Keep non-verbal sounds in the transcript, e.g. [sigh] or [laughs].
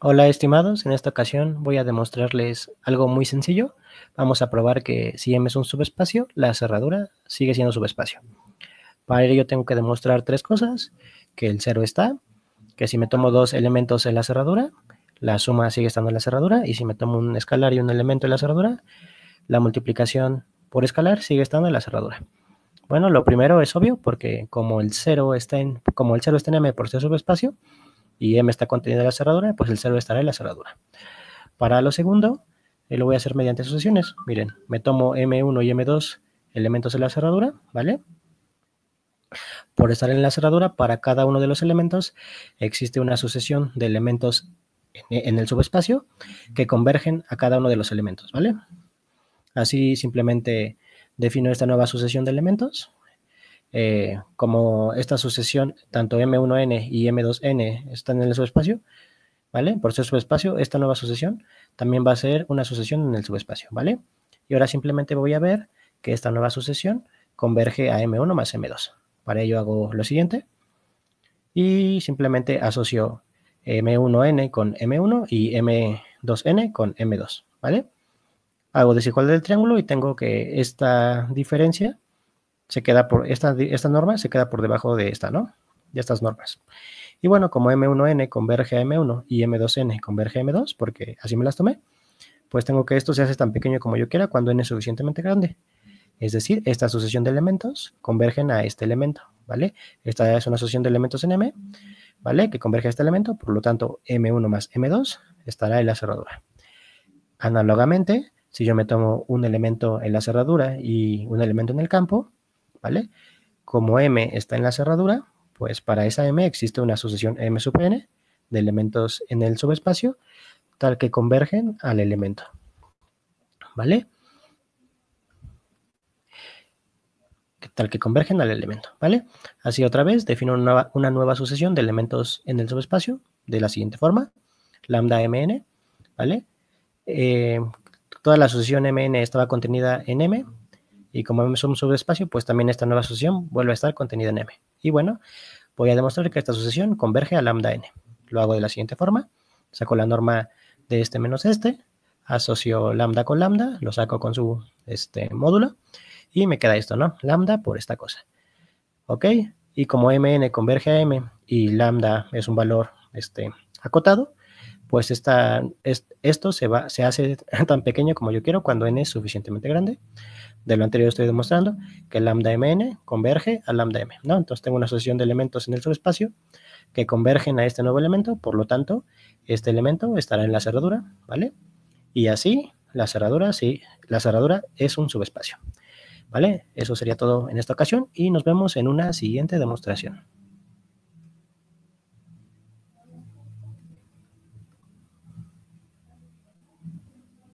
Hola estimados, en esta ocasión voy a demostrarles algo muy sencillo. Vamos a probar que si M es un subespacio, la cerradura sigue siendo subespacio. Para ello tengo que demostrar tres cosas, que el cero está, que si me tomo dos elementos en la cerradura, la suma sigue estando en la cerradura, y si me tomo un escalar y un elemento en la cerradura, la multiplicación por escalar sigue estando en la cerradura. Bueno, lo primero es obvio, porque como el cero está en, como el cero está en M por ser subespacio, y M está contenido en la cerradura, pues el 0 estará en la cerradura. Para lo segundo, eh, lo voy a hacer mediante sucesiones. Miren, me tomo M1 y M2 elementos en la cerradura, ¿vale? Por estar en la cerradura, para cada uno de los elementos existe una sucesión de elementos en el subespacio que convergen a cada uno de los elementos, ¿vale? Así simplemente defino esta nueva sucesión de elementos, eh, como esta sucesión, tanto M1N y M2N están en el subespacio, ¿vale? Por ser subespacio, esta nueva sucesión también va a ser una sucesión en el subespacio, ¿vale? Y ahora simplemente voy a ver que esta nueva sucesión converge a M1 más M2. Para ello hago lo siguiente y simplemente asocio eh, M1N con M1 y M2N con M2, ¿vale? Hago desigual del triángulo y tengo que esta diferencia se queda por esta, norma se queda por debajo de esta, ¿no? De estas normas. Y bueno, como M1N converge a M1 y M2N converge a M2, porque así me las tomé, pues tengo que esto se hace tan pequeño como yo quiera cuando N es suficientemente grande. Es decir, esta sucesión de elementos convergen a este elemento, ¿vale? Esta es una sucesión de elementos en M, ¿vale? Que converge a este elemento, por lo tanto, M1 más M2 estará en la cerradura. Análogamente, si yo me tomo un elemento en la cerradura y un elemento en el campo, ¿vale? Como M está en la cerradura, pues para esa M existe una sucesión M sub N de elementos en el subespacio, tal que convergen al elemento, ¿vale? tal que convergen al elemento, ¿vale? Así otra vez defino una nueva, sucesión de elementos en el subespacio de la siguiente forma, lambda mn, ¿vale? Eh, toda la sucesión mn estaba contenida en m, y como es un subespacio, pues también esta nueva sucesión vuelve a estar contenida en M. Y bueno, voy a demostrar que esta sucesión converge a lambda n. Lo hago de la siguiente forma. Saco la norma de este menos este, asocio lambda con lambda, lo saco con su este, módulo y me queda esto, ¿no? Lambda por esta cosa. ¿Ok? Y como mn converge a m y lambda es un valor este, acotado, pues esto se, va, se hace [laughs] tan pequeño como yo quiero cuando n es suficientemente grande. De lo anterior estoy demostrando que lambda mn converge a lambda m, ¿no? Entonces tengo una asociación de elementos en el subespacio que convergen a este nuevo elemento, por lo tanto, este elemento estará en la cerradura, ¿vale? Y así, la cerradura, sí, la cerradura es un subespacio, ¿vale? Eso sería todo en esta ocasión y nos vemos en una siguiente demostración.